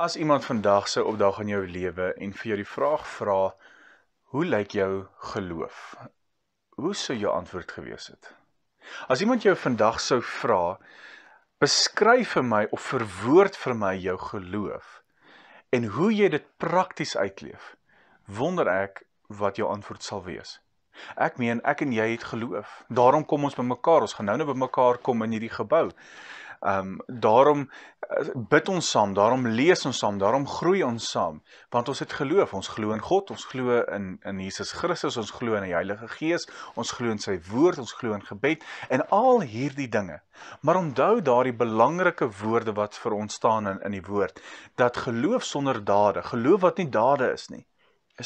As iemand vandag sou opdaag aan jou lewe en vir jou die vraag vra, hoe lyk jou geloof? Hoe sou jou antwoord gewees het? As iemand jou vandag sou vra, beskryf vir my of verwoord vir my jou geloof en hoe jy dit prakties uitleef, wonder ek wat jou antwoord sal wees. Ek meen, ek en jy het geloof. Daarom kom ons bymekaar. Ons gaan nou nou bymekaar kom in hierdie gebou. Ehm um, daarom eh, bid ons saam, daarom lees ons saam, daarom groei ons saam, want ons het geloof. Ons glo in God, ons glo in in Jesus Christus, ons glo in die Heilige Gees, ons glo in sy woord, ons glo in gebed en al hierdie dinge. Maar onthou daardie belangrike woorde wat vir ons staan in in die woord, dat geloof sonder dade, geloof wat nie dade is nie,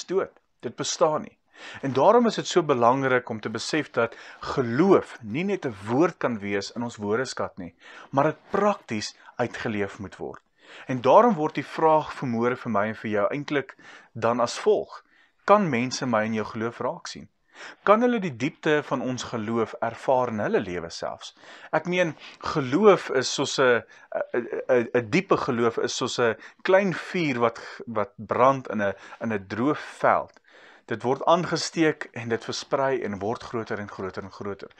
is dood. Dit bestaan nie. En daarom is dit so belangrik om te besef dat geloof nie net 'n woord kan wees in ons woordeskat nie, maar dit prakties uitgeleef moet word. En daarom word die vraag vermoere vir my en vir jou eintlik dan as volg: Kan mense my in jou geloof raak sien? Kan hulle die diepte van ons geloof ervaar in hulle lewe selfs? Ek meen, geloof is soos 'n 'n 'n 'n diepe geloof is soos 'n klein vuur wat wat brand in 'n in 'n droë veld dit word aangesteek en dit versprei en word groter en groter en groter.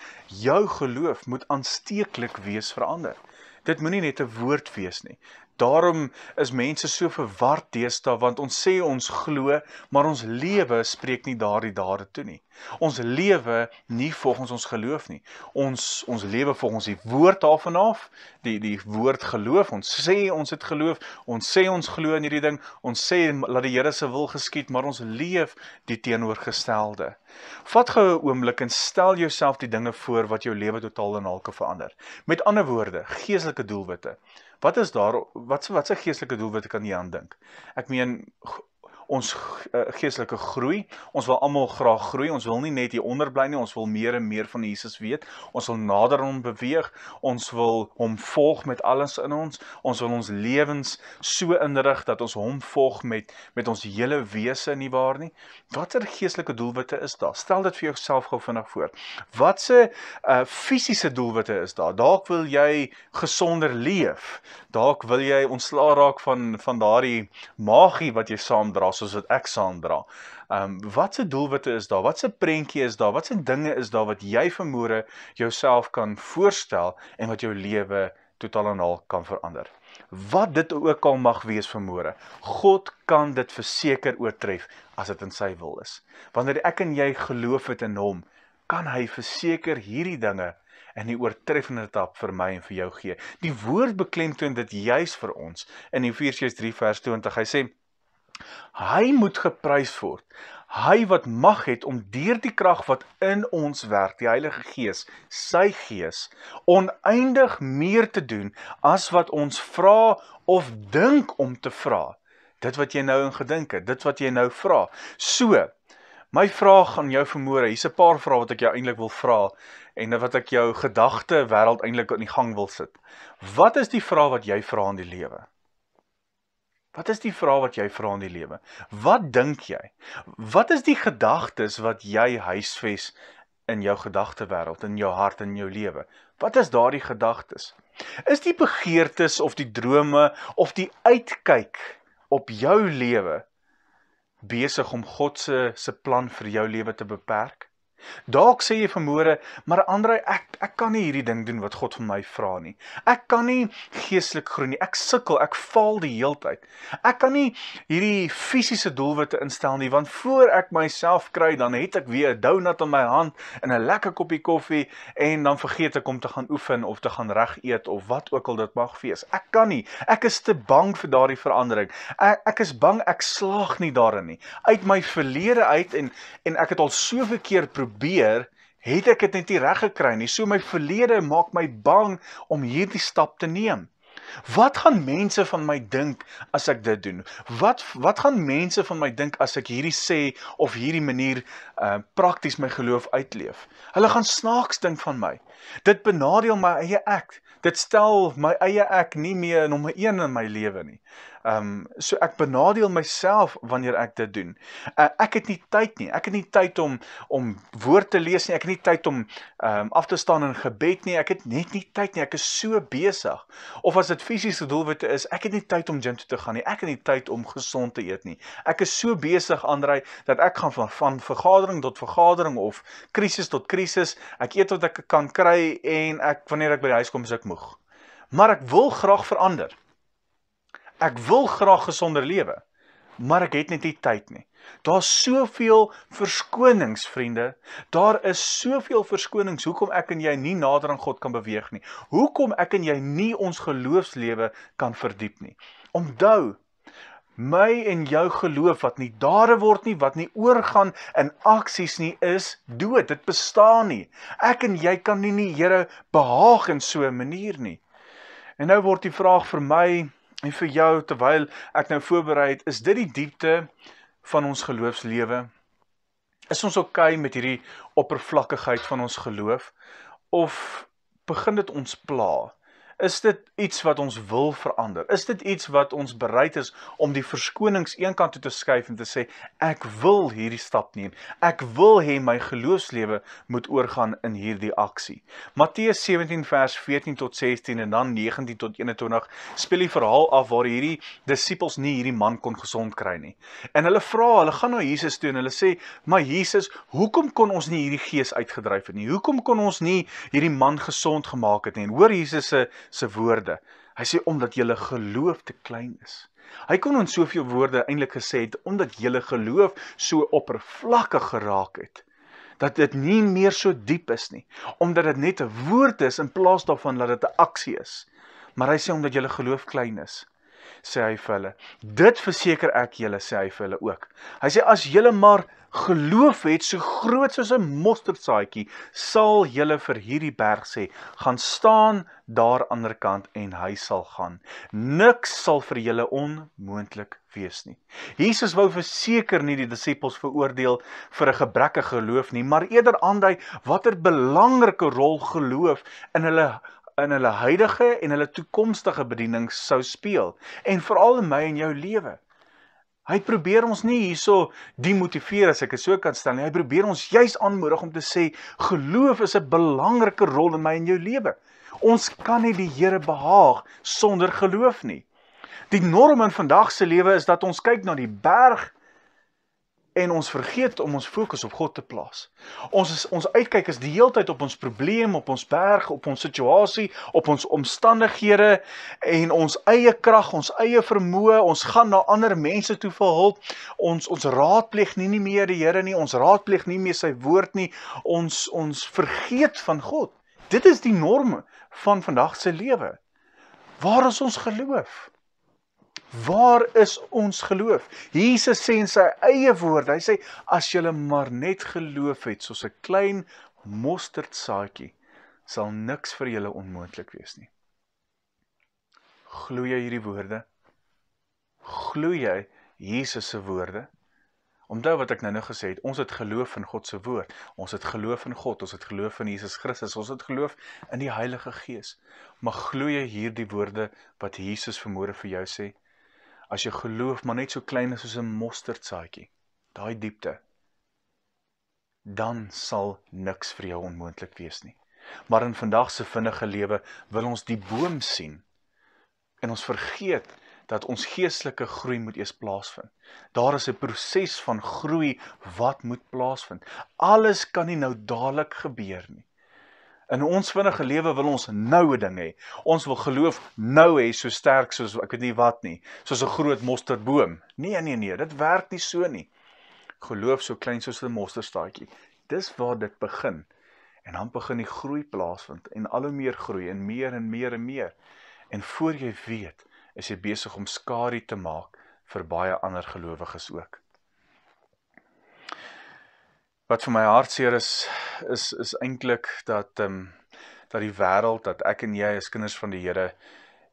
Jou geloof moet aansteeklik wees vir ander. Dit moenie net 'n woord wees nie. Daarom is mense so verward deesdae want ons sê ons glo, maar ons lewe spreek nie daardie dade toe nie. Ons lewe nie volgens ons geloof nie. Ons ons lewe volgens die woord daarvan af, die die woord geloof. Ons sê ons het geloof, ons sê ons glo in hierdie ding, ons sê laat die Here se wil geskied, maar ons leef die teenoorgestelde. Vat gou 'n oomblik en stel jouself die dinge voor wat jou lewe totaal en al kan verander. Met ander woorde, geestelike doelwitte wat is daar wat wat se geestelike doelwitte kan jy aan dink? Ek meen ons eh, geestelike groei. Ons wil almal graag groei. Ons wil nie net hier onder bly nie. Ons wil meer en meer van Jesus weet. Ons wil nader aan hom beweeg. Ons wil hom volg met alles in ons. Ons wil ons lewens so inrig dat ons hom volg met met ons hele wese nie waar nie. Watter geestelike doelwitte is daar? Stel dit vir jouself gou vinnig voor. Watse uh fisiese doelwitte is daar? Dalk wil jy gesonder leef. Dalk wil jy ontslaa raak van van daardie magie wat jy saamdra soos wat ek saandra. Ehm um, watse doelwitte is daar? Watse prentjie is daar? Watse dinge is daar wat jy vermoere jouself kan voorstel en wat jou lewe totaal en al kan verander? Wat dit ook al mag wees vermoere, God kan dit verseker oortref as dit in sy wil is. Wanneer ek en jy geloof het in hom, kan hy verseker hierdie dinge en die oortreffende tap vir my en vir jou gee. Die woord beklemtoon dit juis vir ons in Efesiërs 3 vers 20. Hy sê Hy moet geprys word. Hy wat mag het om deur die krag wat in ons werk, die Heilige Gees, sy Gees, oneindig meer te doen as wat ons vra of dink om te vra. Dit wat jy nou in gedinke, dit wat jy nou vra. So, my vraag aan jou vermoere, hier's 'n paar vrae wat ek jou eintlik wil vra en wat ek jou gedagte wêreld eintlik aan die gang wil sit. Wat is die vraag wat jy vra in die lewe? Wat is die vraag wat jy vra in die lewe? Wat dink jy? Wat is die gedagtes wat jy huisves in jou gedagtewêreld, in jou hart en in jou lewe? Wat is daardie gedagtes? Is die begeertes of die drome of die uitkyk op jou lewe besig om God se se plan vir jou lewe te beperk? Dalk sê jy vanmôre, maar Andre, ek ek kan nie hierdie ding doen wat God vir my vra nie. Ek kan nie geestelik groei nie. Ek sukkel, ek faal die heeltyd. Ek kan nie hierdie fisiese doelwitte instel nie want voor ek myself kry, dan het ek weer 'n donut in my hand en 'n lekker koppie koffie en dan vergeet ek om te gaan oefen of te gaan reg eet of wat ook al dit mag wees. Ek kan nie. Ek is te bang vir daardie verandering. Ek ek is bang ek slaag nie daarin nie. Uit my verlede uit en en ek het al soveel keer probeer probeer, het ek dit net nie reg gekry nie. So my verlede maak my bang om hierdie stap te neem. Wat gaan mense van my dink as ek dit doen? Wat wat gaan mense van my dink as ek hierdie sê of hierdie manier uh prakties my geloof uitleef? Hulle gaan snaaks dink van my. Dit benadeel my eie ek. Dit stel my eie ek nie meer in hom eien in my lewe nie. Ehm um, so ek benadeel myself wanneer ek dit doen. Uh, ek het nie tyd nie. Ek het nie tyd om om woord te lees nie. Ek het nie tyd om ehm um, af te staan in gebed nie. Ek het net nie tyd nie. Ek is so besig. Of as dit fisiese doelwitte is, ek het nie tyd om gym toe te gaan nie. Ek het nie tyd om gesond te eet nie. Ek is so besig aanry dat ek gaan van van vergadering tot vergadering of krisis tot krisis. Ek eet wat ek kan kry en ek wanneer ek by die huis kom, is ek moeg. Maar ek wil graag verander. Ek wil graag gesonder lewe, maar ek het net nie tyd nie. Daar's soveel verskonings, vriende. Daar is soveel verskonings hoekom ek en jy nie nader aan God kan beweeg nie. Hoekom ek en jy nie ons geloofslewe kan verdiep nie. Onthou, my en jou geloof wat nie dade word nie, wat nie oorgaan in aksies nie, is dood. Dit bestaan nie. Ek en jy kan nie die Here behaag in so 'n manier nie. En nou word die vraag vir my, En vir jou terwyl ek nou voorberei het, is dit die diepte van ons geloofslewe. Is ons oukei okay met hierdie oppervlakkigheid van ons geloof of begin dit ons pla? Is dit iets wat ons wil verander? Is dit iets wat ons bereid is om die verskonings eenkant toe te skuif en te sê ek wil hierdie stap neem. Ek wil hê my geloofslewe moet oorgaan in hierdie aksie. Matteus 17 vers 14 tot 16 en dan 19 tot 21 speel die verhaal af waar hierdie disippels nie hierdie man kon gesond kry nie. En hulle vra, hulle gaan na Jesus toe en hulle sê, "Maar Jesus, hoekom kon ons nie hierdie gees uitgedryf het nie? Hoekom kon ons nie hierdie man gesond gemaak het nie?" En hoor Jesus se se woorde. Hy sê omdat julle geloof te klein is. Hy kon ons soveel woorde eintlik gesê het omdat julle geloof so oppervlakkig geraak het dat dit nie meer so diep is nie, omdat dit net 'n woord is in plaas daarvan dat dit 'n aksie is. Maar hy sê omdat julle geloof klein is sê hy vir hulle. Dit verseker ek julle sê hy vir hulle ook. Hy sê as julle maar geloof het so groot soos 'n mosterdsaadjie, sal julle vir hierdie berg sê, gaan staan daar aan die kant en hy sal gaan. Niks sal vir julle onmoontlik wees nie. Jesus wou verseker nie die disippels veroordeel vir 'n gebrekkige geloof nie, maar eerder aandui watter belangrike rol geloof in hulle in hulle huidige en hulle toekomstige bediening sou speel en veral in my en jou lewe. Hy probeer ons nie hierso demotiveer as ek dit so kan stel nie. Hy probeer ons juis aanmoedig om te sê geloof is 'n belangrike rol in my en jou lewe. Ons kan nie die Here behaag sonder geloof nie. Die norm in vandag se lewe is dat ons kyk na die berg en ons vergeet om ons fokus op God te plaas. Ons is, ons uitkyk is die heeltyd op ons probleem, op ons berg, op ons situasie, op ons omstandighede en ons eie krag, ons eie vermoë. Ons gaan na ander mense toe vir hulp. Ons ons raadpleeg nie nie meer die Here nie. Ons raadpleeg nie meer sy woord nie. Ons ons vergeet van God. Dit is die norme van vandag se lewe. Waar is ons geloof? Waar is ons geloof? Jesus sê in sy eie woord, hy sê as jy maar net geloof het soos 'n klein mosterdsaadjie, sal niks vir julle onmoontlik wees nie. Glo jy hierdie woorde? Glo jy Jesus se woorde? Onthou wat ek nou nou gesê het, ons het geloof in God se woord. Ons het geloof in God, ons het geloof in Jesus Christus, ons het geloof in die Heilige Gees. Maar glo jy hierdie woorde wat Jesus vermoere vir jou sê? as jou geloof maar net so klein is soos 'n mosterdsaadjie, daai diepte, dan sal niks vir jou onmoontlik wees nie. Maar in vandag se vinnige lewe wil ons die boom sien en ons vergeet dat ons geestelike groei moet eers plaasvind. Daar is 'n proses van groei wat moet plaasvind. Alles kan nie nou dadelik gebeur nie. In ons vinnige lewe wil ons nou 'n ding hê. Ons wil geloof nou hê so sterk soos ek weet nie wat nie, soos 'n groot mosterdboom. Nee, nee, nee, dit werk nie so nie. Geloof so klein soos 'n mosterstaadjie. Dis waar dit begin. En dan begin die groei plaasvind en al hoe meer groei en meer en meer en meer. En voor jy weet, is jy besig om skadu te maak vir baie ander gelowiges ook wat vir my hartseer is is is eintlik dat ehm um, dat die wêreld dat ek en jy as kinders van die Here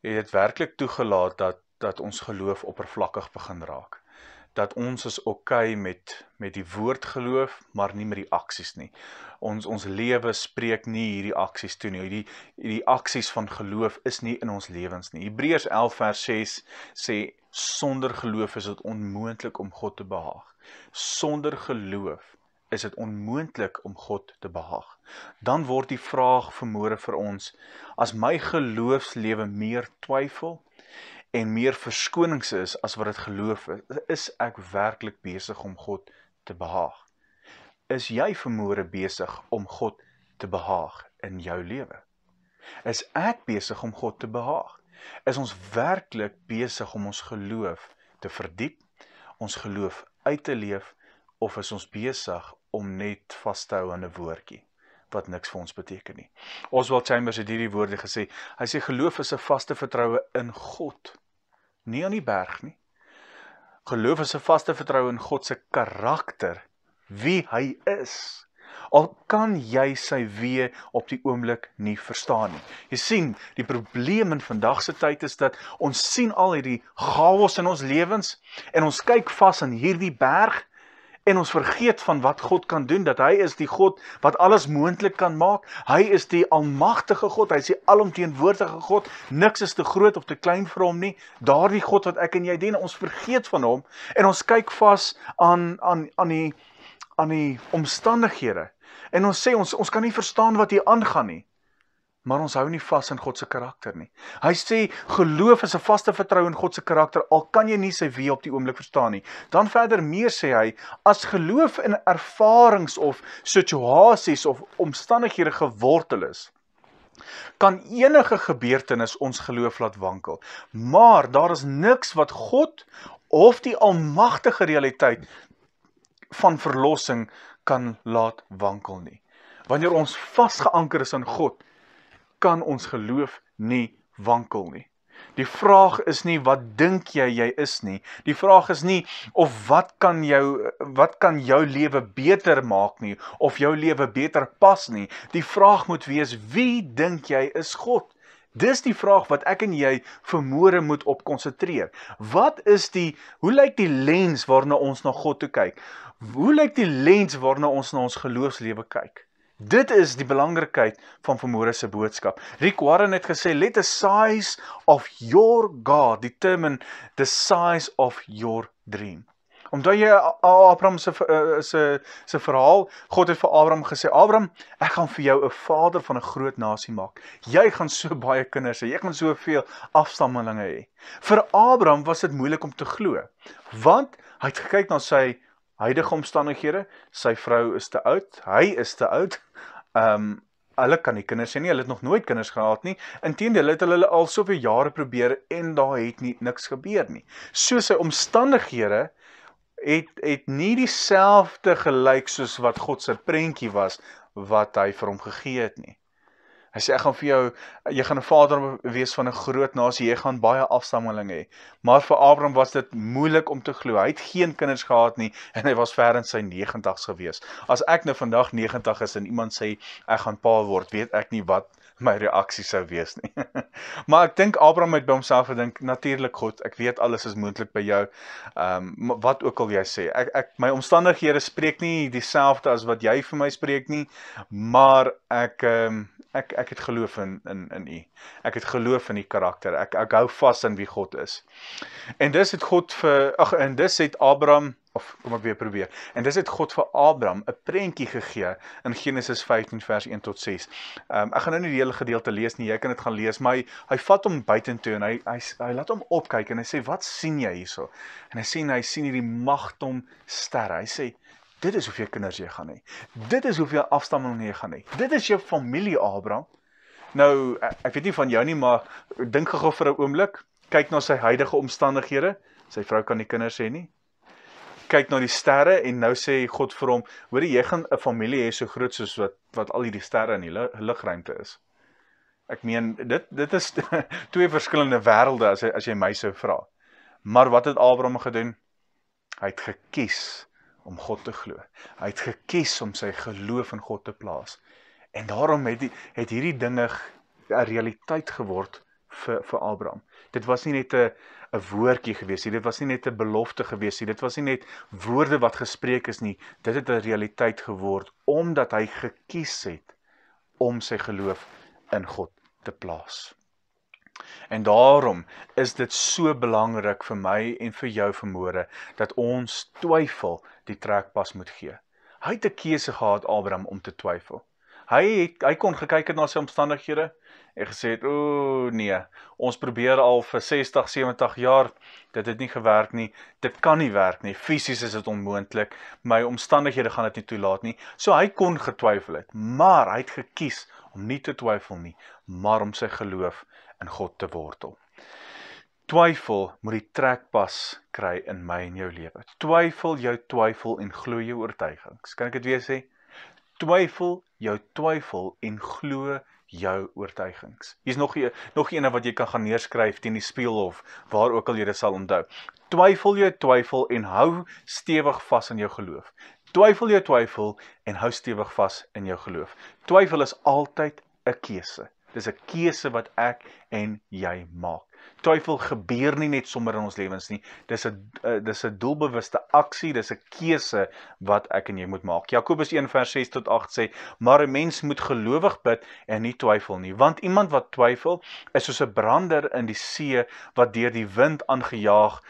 het dit werklik toegelaat dat dat ons geloof oppervlakkig begin raak. Dat ons is oké okay met met die woord geloof, maar nie met die aksies nie. Ons ons lewe spreek nie hierdie aksies toe nie. Hierdie hierdie aksies van geloof is nie in ons lewens nie. Hebreërs 11 vers 6 sê sonder geloof is dit onmoontlik om God te behaag. Sonder geloof is dit onmoontlik om God te behaag. Dan word die vraag vermoere vir ons: as my geloofslewe meer twyfel en meer verskonings is as wat dit geloof is, is ek werklik besig om God te behaag? Is jy vermoere besig om God te behaag in jou lewe? Is ek besig om God te behaag? Is ons werklik besig om ons geloof te verdiep, ons geloof uit te leef of is ons besig om net vas te hou aan 'n woordjie wat niks vir ons beteken nie. Oswald Chambers het hierdie woorde gesê. Hy sê geloof is 'n vaste vertroue in God, nie aan die berg nie. Geloof is 'n vaste vertroue in God se karakter, wie hy is. Al kan jy sy weë op die oomblik nie verstaan nie. Jy sien, die probleem in vandag se tyd is dat ons sien al hierdie chaos in ons lewens en ons kyk vas aan hierdie berg en ons vergeet van wat God kan doen dat hy is die God wat alles moontlik kan maak. Hy is die almagtige God, hy is die alomteenwoordige God. Niks is te groot of te klein vir hom nie. Daardie God wat ek en jy dien, ons vergeet van hom en ons kyk vas aan aan aan die aan die omstandighede. En ons sê ons ons kan nie verstaan wat hier aangaan nie maar ons hou nie vas aan God se karakter nie. Hy sê geloof is 'n vaste vertroue in God se karakter al kan jy nie sy wie op die oomblik verstaan nie. Dan verder meer sê hy as geloof in ervarings of situasies of omstandighede gewortel is kan enige gebeurtenis ons geloof laat wankel. Maar daar is niks wat God of die almagtige realiteit van verlossing kan laat wankel nie. Wanneer ons vasgeanker is aan God, kan ons geloof nie wankel nie. Die vraag is nie wat dink jy jy is nie. Die vraag is nie of wat kan jou wat kan jou lewe beter maak nie of jou lewe beter pas nie. Die vraag moet wees wie dink jy is God? Dis die vraag wat ek en jy vermore moet op konsentreer. Wat is die hoe lyk die lens waarna ons na God toe kyk? Hoe lyk die lens waarna ons na ons geloofslewe kyk? Dit is die belangrikheid van vermoere se boodskap. Rick Warren het gesê let the size of your God determine the size of your dream. Omdat jy Abraham se eh, se se verhaal, God het vir Abraham gesê: "Abraham, ek gaan vir jou 'n vader van 'n groot nasie maak. Jy gaan so baie kinders hê, jy gaan soveel afstammelinge hê." Vir Abraham was dit moeilik om te glo, want hy het gekyk na sy huidige omstandighede, sy vrou is te oud, hy is te oud ehm um, hulle kan nie kinders hê nie. Hulle het nog nooit kinders gehad nie. Inteendeel het hulle al soveel jare probeer en daar het nie niks gebeur nie. So sy omstandighede het het nie dieselfde gelyk soos wat God se prentjie was wat hy vir hom gegee het nie. Hy sê ek gaan vir jou jy gaan 'n vader wees van 'n groot nasie, jy gaan baie afstammelinge hê. Maar vir Abraham was dit moeilik om te glo. Hy het geen kinders gehad nie en hy was ver in sy 90's gewees. As ek nou vandag 90 is en iemand sê ek gaan pa word, weet ek nie wat my reaksie sou wees nie. maar ek dink Abraham het by homself gedink, natuurlik God, ek weet alles is moontlik by jou. Ehm um, wat ook al jy sê, ek ek my omstandighede spreek nie dieselfde as wat jy vir my spreek nie, maar ek ehm um, ek ek het geloof in in in U. Ek het geloof in U karakter. Ek ek hou vas aan wie God is. En dis het God vir ag en dis het Abraham of kom ek weer probeer. En dis het God vir Abraham 'n prentjie gegee in Genesis 15 vers 1 tot 6. Ehm um, ek gaan nou nie die hele gedeelte lees nie. Jy kan dit gaan lees, maar hy, hy vat hom buitentoe en hy hy hy laat hom opkyk en hy sê: "Wat sien jy hierso?" En hy sien hy sien hierdie magtom sterre. Hy sê: "Dit is hoeveel kinders jy gaan hê. Dit is hoeveel afstammelinge jy gaan hê. Dit is jou familie, Abraham." Nou, e, ek weet nie van jou nie, maar dink gou-gou vir 'n oomblik, kyk na sy huidige omstandighede. Sy vrou kan nie kinders hê nie kyk na die sterre en nou sê God vir hom, hoor jy gaan 'n familie hê so groot soos wat wat al hierdie sterre in die ligruimte is. Ek meen dit dit is twee verskillende wêrelde as as jy my sou vra. Maar wat het Abraham gedoen? Hy het gekies om God te glo. Hy het gekies om sy geloof in God te plaas. En daarom het die, het hierdie dinge 'n realiteit geword vir vir Abraham. Dit was nie net 'n 'n woordjie gewees nie. Dit was nie net 'n belofte gewees nie. Dit was nie net woorde wat gespreek is nie. Dit het 'n realiteit geword omdat hy gekies het om sy geloof in God te plaas. En daarom is dit so belangrik vir my en vir jou vanmôre dat ons twyfel die trekpas moet gee. Hy het 'n keuse gehad Abraham om te twyfel. Hy het hy kon gekyk het na sy omstandighede en gesê het o nee, ons probeer al vir 60, 70 jaar, dit het nie gewerk nie. Dit kan nie werk nie. Fisies is dit onmoontlik. My omstandighede gaan dit nie toelaat nie. So hy kon getwyfel het, maar hy het gekies om nie te twyfel nie, maar om sy geloof in God te wortel. Twyfel moet die trekpas kry in my en jou lewe. Twyfel jou twyfel en glo jou oortuigings. Kan ek dit weer sê? Twyfel jou twyfel en glo jou oortuigings. Hier's nog 'n nog eene wat jy kan gaan neerskryf teen die spieël of waar ook al jy dit sal onthou. Twyfel jy twyfel en hou stewig vas aan jou geloof. Twyfel jy twyfel en hou stewig vas in jou geloof. Twyfel is altyd 'n keuse. Dis 'n keuse wat ek en jy maak. Twyfel gebeur nie net sommer in ons lewens nie. Dis 'n eh, dis 'n doelbewuste aksie, dis 'n keuse wat ek en jy moet maak. Jakobus 1:6 tot 8 sê: "Maar 'n mens moet gelowig bid en nie twyfel nie, want iemand wat twyfel is soos 'n brander in die see wat deur die wind aangejaag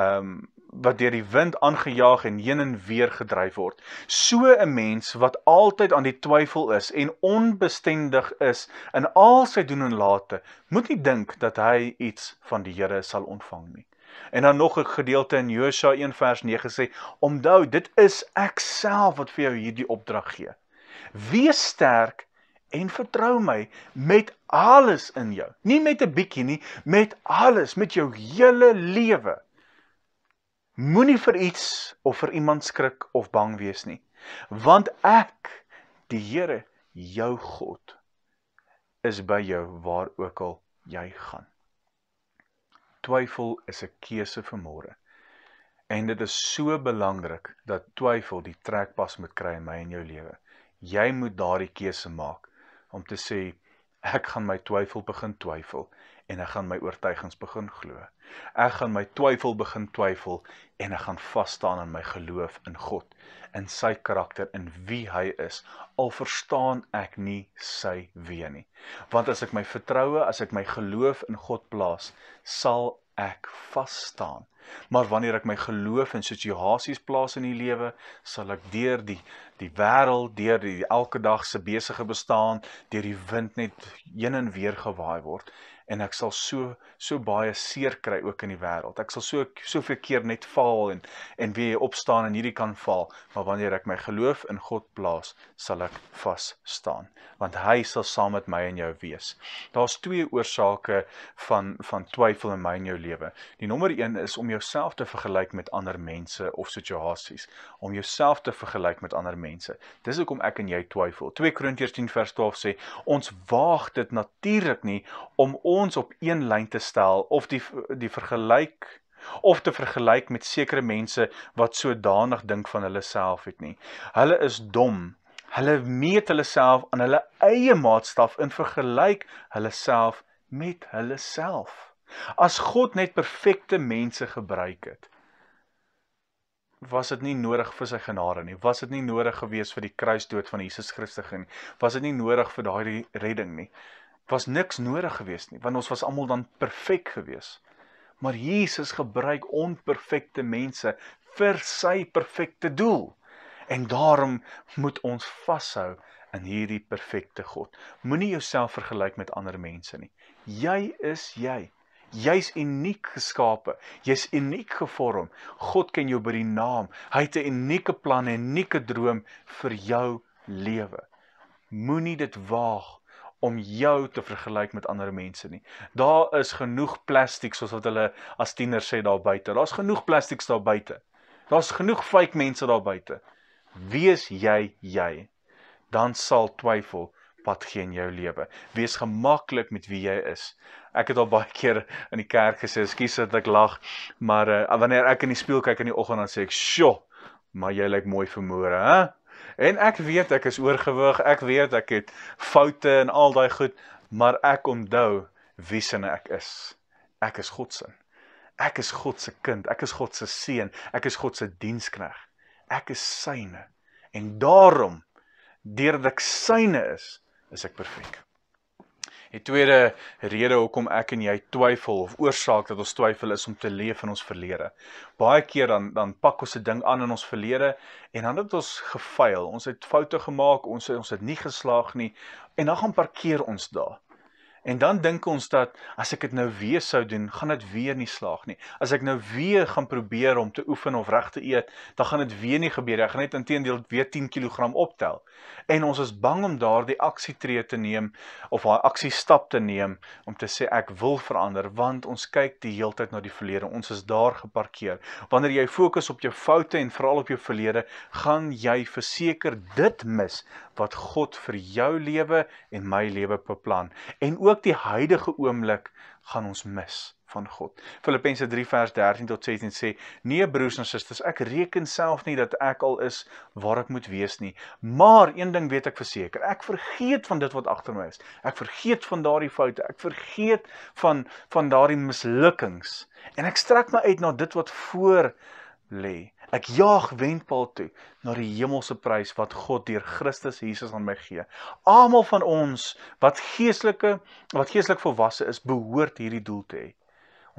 ehm um, wat deur die wind aangejaag en heen en weer gedryf word. So 'n mens wat altyd aan die twyfel is en onbestendig is in al sy doen en late, moet nie dink dat hy iets van die Here sal ontvang nie. En dan nog 'n gedeelte in Josua 1 vers 9 sê: "Onthou, dit is ek self wat vir jou hierdie opdrag gee. Wees sterk en vertrou my met alles in jou. Nie met 'n bietjie nie, met alles, met jou hele lewe." Moenie vir iets of vir iemand skrik of bang wees nie. Want ek, die Here, jou God, is by jou waar ook al jy gaan. Twyfel is 'n keuse vir môre. En dit is so belangrik dat twyfel die trekpas moet kry in my en jou lewe. Jy moet daardie keuse maak om te sê ek gaan my twyfel begin twyfel en ek gaan my oortuigings begin glo. Ek gaan my twyfel begin twyfel en ek gaan vas staan in my geloof in God, in sy karakter, in wie hy is, al verstaan ek nie sy wee nie. Want as ek my vertroue, as ek my geloof in God plaas, sal ek vas staan. Maar wanneer ek my geloof in situasies plaas in die lewe, sal ek deur die die wêreld, deur die, die elke dag se besige bestaan, deur die wind net heen en weer gewaai word en ek sal so so baie seer kry ook in die wêreld. Ek sal so soveel keer net faal en en weer opstaan en hierdie kan val, maar wanneer ek my geloof in God plaas, sal ek vas staan, want hy sal saam met my en jou wees. Daar's twee oorsake van van twyfel in my en jou lewe. Die nommer 1 is om jouself te vergelyk met ander mense of situasies, om jouself te vergelyk met ander mense. Dis hoekom ek en jy twyfel. 2 Korintiërs 10:12 sê, ons waag dit natuurlik nie om, om ons op een lyn te stel of die die vergelyk of te vergelyk met sekere mense wat sodanig dink van hulle self het nie. Hulle is dom. Hulle meet hulle self aan hulle eie maatstaf in vergelyk hulle self met hulle self. As God net perfekte mense gebruik het, was dit nie nodig vir sy genade nie. Was dit nie nodig gewees vir die kruisdood van Jesus Christus nie. Was dit nie nodig vir daai redding nie was niks nodig gewees nie want ons was almal dan perfek gewees. Maar Jesus gebruik onperfekte mense vir sy perfekte doel. En daarom moet ons vashou in hierdie perfekte God. Moenie jouself vergelyk met ander mense nie. Jy is jy. Jy's uniek geskape. Jy's uniek gevorm. God ken jou by die naam. Hy het 'n unieke plan en unieke droom vir jou lewe. Moenie dit waag om jou te vergelyk met ander mense nie. Daar is genoeg plastiek soos wat hulle as tieners sê daar buite. Daar's genoeg plastiek daar buite. Daar's genoeg fake mense daar buite. Wees jy jy, dan sal twyfel pad geen jou lewe. Wees gemaklik met wie jy is. Ek het al baie keer in die kerk gesê, "Ekskuus dat ek lag, maar uh, wanneer ek in die spieël kyk in die oggend dan sê ek, "Sjoe, maar jy lyk mooi vermoere, hè?" En ek weet ek is oorgewig, ek weet ek het foute en al daai goed, maar ek onthou wie sin ek is. Ek is God se. Ek is God se kind, ek is God se seun, ek is God se dienskneg. Ek is syne. En daarom deurdat ek syne is, is ek perfek. Die tweede rede hoekom ek en jy twyfel of oorsaak dat ons twyfel is om te leef in ons verlede. Baie keer dan dan pak ons 'n ding aan in ons verlede en dan het ons gefaal. Ons het foute gemaak, ons ons het nie geslaag nie en dan gaan parkeer ons daar. En dan dink ons dat as ek dit nou weer sou doen, gaan dit weer nie slaag nie. As ek nou weer gaan probeer om te oefen of reg te eet, dan gaan dit weer nie gebeur nie. Ek gaan net intedeel weer 10 kg optel. En ons is bang om daardie aksie tree te neem of daai aksie stap te neem om te sê ek wil verander, want ons kyk die hele tyd na die verlede. Ons is daar geparkeer. Wanneer jy fokus op jou foute en veral op jou verlede, gaan jy verseker dit mis wat God vir jou lewe en my lewe beplan. En ook die huidige oomblik gaan ons mis van God. Filippense 3 vers 13 tot 16 sê: "Nee broers en susters, ek reken self nie dat ek al is waar ek moet wees nie, maar een ding weet ek verseker, ek vergeet van dit wat agter my is. Ek vergeet van daardie foute, ek vergeet van van daardie mislukkings en ek strek my uit na dit wat voor lê." Ek jaag wendpaal toe na die hemelse prys wat God deur Christus Jesus aan my gee. Almal van ons wat geestelike wat geestelik volwasse is, behoort hierdie doel te hê.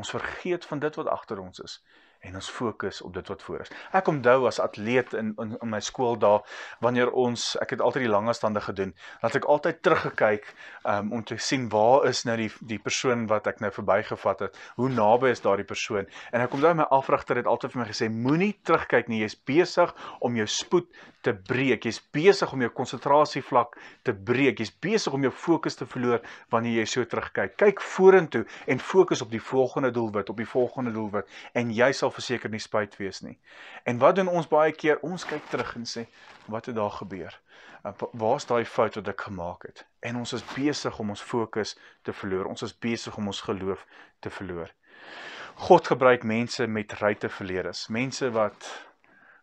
Ons vergeet van dit wat agter ons is en ons fokus op dit wat voor is. Ek onthou as atleet in, in in my skooldae wanneer ons ek het altyd die langerstande gedoen, dat ek altyd teruggekyk um, om te sien waar is nou die die persoon wat ek nou verbygevat het, hoe naby is daardie persoon? En ek onthou my afrigter het altyd vir my gesê moenie terugkyk nie, jy's besig om jou spoed te breek. Jy's besig om jou konsentrasie vlak te breek. Jy's besig om jou fokus te verloor wanneer jy so terugkyk. Kyk vorentoe en fokus op die volgende doelwit, op die volgende doelwit en jy sal sal verseker nie spyt wees nie. En wat doen ons baie keer? Ons kyk terug en sê, wat het daar gebeur? Uh, waar's daai fout wat ek gemaak het? En ons is besig om ons fokus te verloor. Ons is besig om ons geloof te verloor. God gebruik mense met ryte verledes, mense wat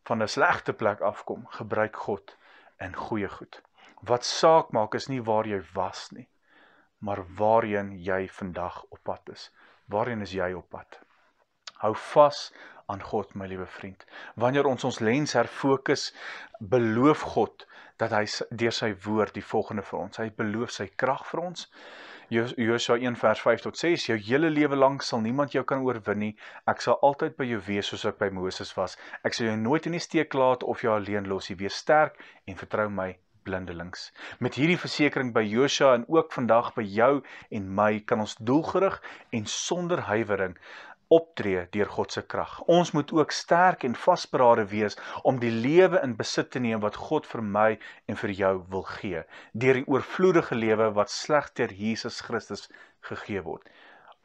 van 'n slegte plek afkom, gebruik God in goeie goed. Wat saak maak is nie waar jy was nie, maar waarheen jy vandag op pad is. Waarheen is jy op pad? Hou vas aan God, my liewe vriend. Wanneer ons ons lens herfokus, beloof God dat hy deur sy woord die volgende vir ons. Hy beloof sy krag vir ons. Josua 1 vers 5 tot 6: Jou hele lewe lank sal niemand jou kan oorwin nie. Ek sal altyd by jou wees soos ek by Moses was. Ek sal jou nooit in die steek laat of jou alleen los nie. Wees sterk en vertrou my blindelings. Met hierdie versekering by Josua en ook vandag by jou en my kan ons doelgerig en sonder huiwering optree deur God se krag. Ons moet ook sterk en vasberade wees om die lewe in besit te neem wat God vir my en vir jou wil gee, deur die oorvloedige lewe wat slegs deur Jesus Christus gegee word.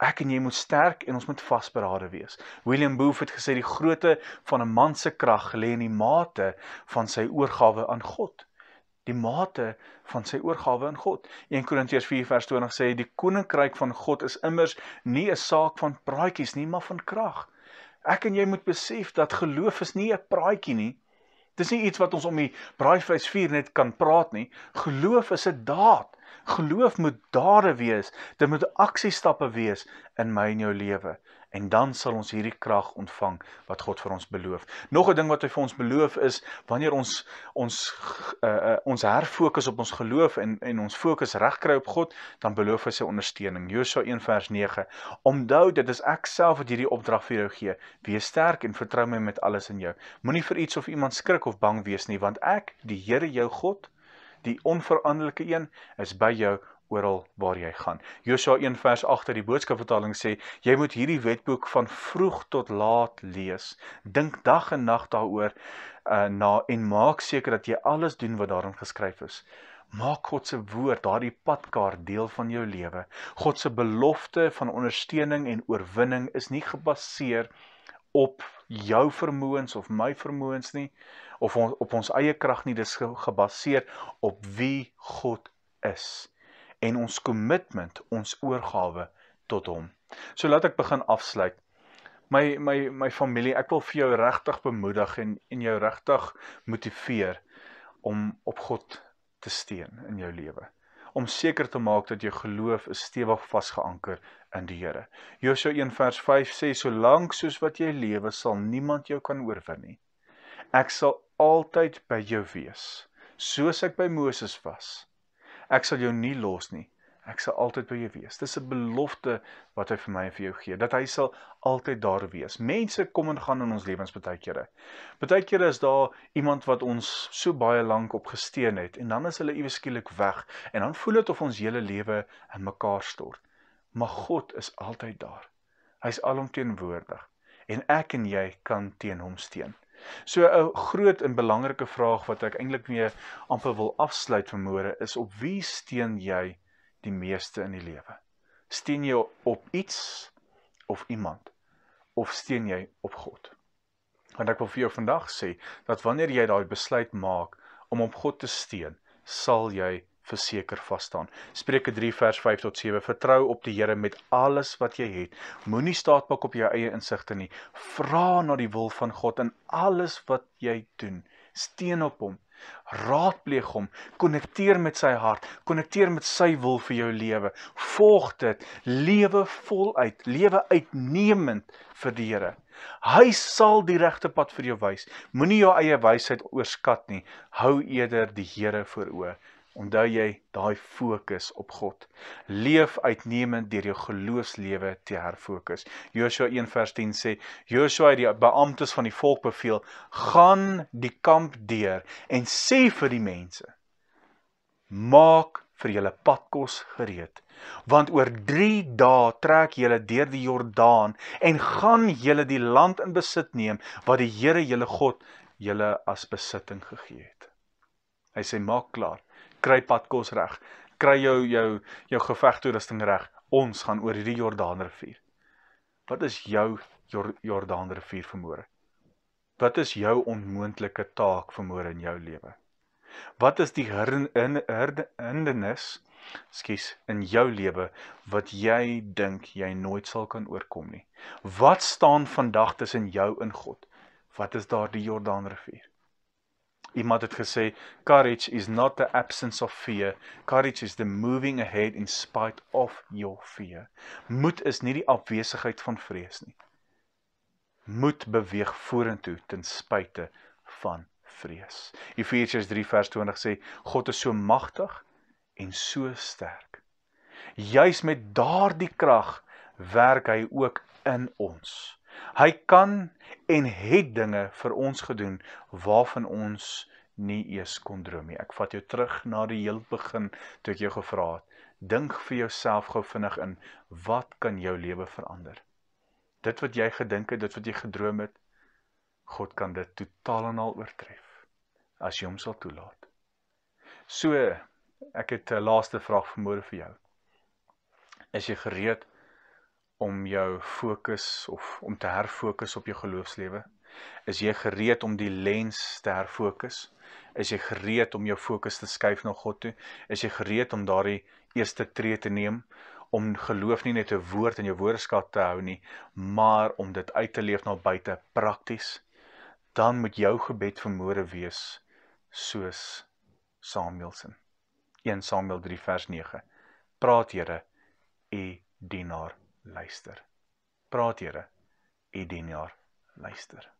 Ek en jy moet sterk en ons moet vasberade wees. William Booth het gesê die grootte van 'n man se krag lê in die mate van sy oorgawe aan God die mate van sy oorgawe aan God. 1 Korintiërs 4:20 sê die koninkryk van God is immers nie 'n saak van praatjies nie, maar van krag. Ek en jy moet besef dat geloof is nie 'n praatjie nie. Dit is nie iets wat ons om die braaivleis vuur net kan praat nie. Geloof is 'n daad. Geloof moet dade wees. Dit moet aksiestappe wees in my en jou lewe en dan sal ons hierdie krag ontvang wat God vir ons beloof. Nog 'n ding wat hy vir ons beloof is wanneer ons ons uh, uh, ons herfokus op ons geloof en en ons fokus regkry op God, dan beloof hy sy ondersteuning. Josua 1 vers 9. Onthou dit is ek self wat hierdie opdrag vir jou gee. Wees sterk en vertrou my met alles in jou. Moenie vir iets of iemand skrik of bang wees nie, want ek, die Here jou God, die onveranderlike een is by jou oral waar jy gaan. Josua 1 vers 8 uit die boodskapvertaling sê jy moet hierdie wetboek van vroeg tot laat lees. Dink dag en nag daaroor uh, na en maak seker dat jy alles doen wat daarin geskryf is. Maak God se woord, daardie padkaart deel van jou lewe. God se belofte van ondersteuning en oorwinning is nie gebaseer op op jou vermoëns of my vermoëns nie of on, op ons eie krag nie dis gebaseer op wie God is en ons kommitment ons oorgawe tot hom. So laat ek begin afsluit. My my my familie, ek wil vir jou regtig bemoedig en en jou regtig motiveer om op God te steun in jou lewe. Om seker te maak dat jou geloof is stewig vasgeanker in die Here. Josua 1 vers 5 sê: "Solank soos wat jy lewe, sal niemand jou kan oorwin nie. Ek sal altyd by jou wees, soos ek by Moses was. Ek sal jou nie los nie. Ek sal altyd by jou wees." Dis 'n belofte wat hy vir my en vir jou gee, dat hy sal altyd daar wees. Mense kom en gaan in ons lewens baie kere. Baie kere is daar iemand wat ons so baie lank op gesteun het en dan is hulle ewe skielik weg en dan voel dit of ons hele lewe in mekaar stort maar God is altyd daar. Hy's alomteenwoordig en ek en jy kan teen hom steun. So 'n groot en belangrike vraag wat ek eintlik mee amper wil afsluit vanmôre is op wie steun jy die meeste in die lewe? Steun jy op iets of iemand of steun jy op God? Want ek wil vir jou vandag sê dat wanneer jy daai besluit maak om op God te steun, sal jy verseker vas staan. Spreuke 3 vers 5 tot 7 Vertrou op die Here met alles wat jy het. Moenie staatmaak op jou eie insigte nie. Vra na die wil van God in alles wat jy doen. Steun op hom. Raadpleeg hom. Konnekteer met sy hart. Konnekteer met sy wil vir jou lewe. Volg dit. Lewe voluit. Lewe uitnemend vir die Here. Hy sal die regte pad vir jou wys. Moenie jou eie wysheid oorskat nie. Hou eerder die Here voor oë. Onthou jy daai fokus op God. Leef uitnemend deur jou geloofslewe te herfokus. Joshua 1:10 sê, Joshua het die beamptes van die volk beveel, gaan die kamp deur en sê vir die mense: Maak vir julle padkos gereed, want oor 3 dae trek julle deur die Jordaan en gaan julle die land in besit neem wat die Here julle God julle as besitting gegee het. Hy sê maak klaar kry padkos reg. Kry jou jou jou gevegtoerusting reg. Ons gaan oor hierdie Jordaanrivier. Wat is jou Jordaanrivier vermoere? Wat is jou onmoontlike taak vermoere in jou lewe? Wat is die hindernis, skus, in jou lewe wat jy dink jy nooit sal kan oorkom nie? Wat staan vandag tussen jou en God? Wat is daardie Jordaanrivier? Iemand het gesê courage is not the absence of fear. Courage is the moving ahead in spite of your fear. Moed is nie die afwesigheid van vrees nie. Moed beweeg vorentoe ten spyte van vrees. Efesiërs 3 vers 20 sê God is so magtig en so sterk. Juist met daardie krag werk hy ook in ons. Hy kan en het dinge vir ons gedoen waarvan ons nie eers kon droom nie. Ek vat jou terug na die heel begin toe ek jou gevra het, dink vir jouself gou vinnig in wat kan jou lewe verander? Dit wat jy gedink het, dit wat jy gedroom het, God kan dit totaal en al oortref as jy hom sal toelaat. So, ek het 'n laaste vraag vir môre vir jou. Is jy gereed om jou fokus of om te herfokus op jou geloofslewe? Is jy gereed om die lens te herfokus? Is jy gereed om jou fokus te skuif na God toe? Is jy gereed om daardie eerste tree te neem om geloof nie net 'n woord in jou woordeskat te hou nie, maar om dit uit te leef na buite prakties? Dan moet jou gebed vermore wees soos Samuel se. 1 Samuel 3 vers 9. Praat Here, u dienaar luister. Praat Here. U dienaar luister.